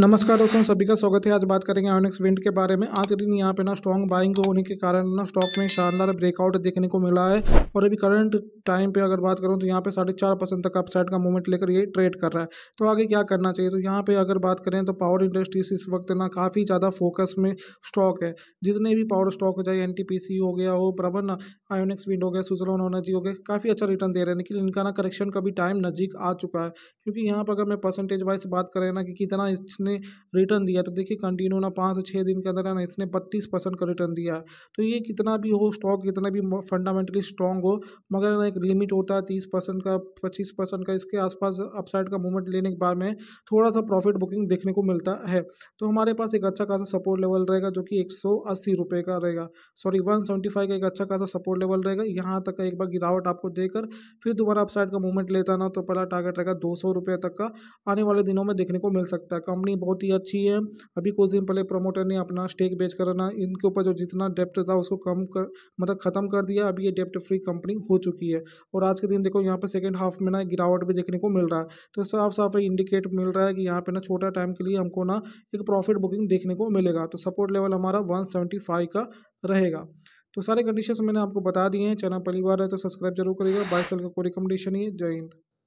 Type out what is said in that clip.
नमस्कार दोस्तों सभी का स्वागत है आज बात करेंगे आयोनिक्स विंड के बारे में आज के दिन यहाँ पे ना स्ट्रॉन्ग बाइंग होने के कारण ना स्टॉक में शानदार ब्रेकआउट देखने को मिला है और अभी करंट टाइम पे अगर बात करूँ तो यहाँ पे साढ़े चार परसेंट तक अपसाइड का मूवमेंट लेकर ये ट्रेड कर रहा है तो आगे क्या करना चाहिए तो यहाँ पर अगर बात करें तो पावर इंडस्ट्रीज इस वक्त ना काफ़ी ज़्यादा फोकस में स्टॉक है जितने भी पावर स्टॉक हो चाहे एन हो गया हो प्रबन आयोनिक्स विंड हो गया सुजलोन होनर्जी हो गया काफ़ी अच्छा रिटर्न दे रहे हैं लेकिन इनका ना करेक्शन का भी टाइम नज़दीक आ चुका है क्योंकि यहाँ पर अगर मैं परसेंटेज वाइज बात करें ना कि कितना इसने रिटर्न दिया तो देखिए कंटिन्यू ना पाँच से छः दिन के अंदर है ना इसने बत्तीस परसेंट का रिटर्न दिया तो ये कितना भी हो स्टॉक कितना भी फंडामेंटली स्ट्रॉन्ग हो मगर ना एक लिमिट होता है तीस परसेंट का पच्चीस परसेंट का इसके आसपास अपसाइड का मूवमेंट लेने के बाद में थोड़ा सा प्रॉफिट बुकिंग देखने को मिलता है तो हमारे पास एक अच्छा खासा सपोर्ट लेवल रहेगा जो कि एक सौ अस्सी का रहेगा सॉरी वन सेवेंटी फाइव का एक अच्छा खासा सपोर्ट लेवल रहेगा यहाँ तक एक बार गिरावट आपको देकर फिर दोबारा अपसाइड का मूवमेंट लेता ना तो पहला टारगेट रहेगा दो सौ तक का आने वाले दिनों में देखने को मिल सकता है कंपनी कंपनी बहुत ही अच्छी है अभी कुछ दिन पहले प्रमोटर ने अपना स्टेक बेच कर ना इनके ऊपर जो जितना डेप्ट था उसको कम कर मतलब ख़त्म कर दिया अभी ये डेप्ट फ्री कंपनी हो चुकी है और आज के दिन देखो यहाँ पर सेकेंड हाफ में ना गिरावट भी देखने को मिल रहा है तो साफ साफ इंडिकेट मिल रहा है कि यहाँ पर ना छोटा टाइम के लिए हमको ना एक प्रॉफिट बुकिंग देखने को मिलेगा तो सपोर्ट लेवल हमारा वन का रहेगा तो सारे कंडीशन मैंने आपको बता दिए हैं चैनल पहली बार है तो सब्सक्राइब जरूर करिएगा बाय सेल का कोई रिकमेंडेशन ही है जय हिंद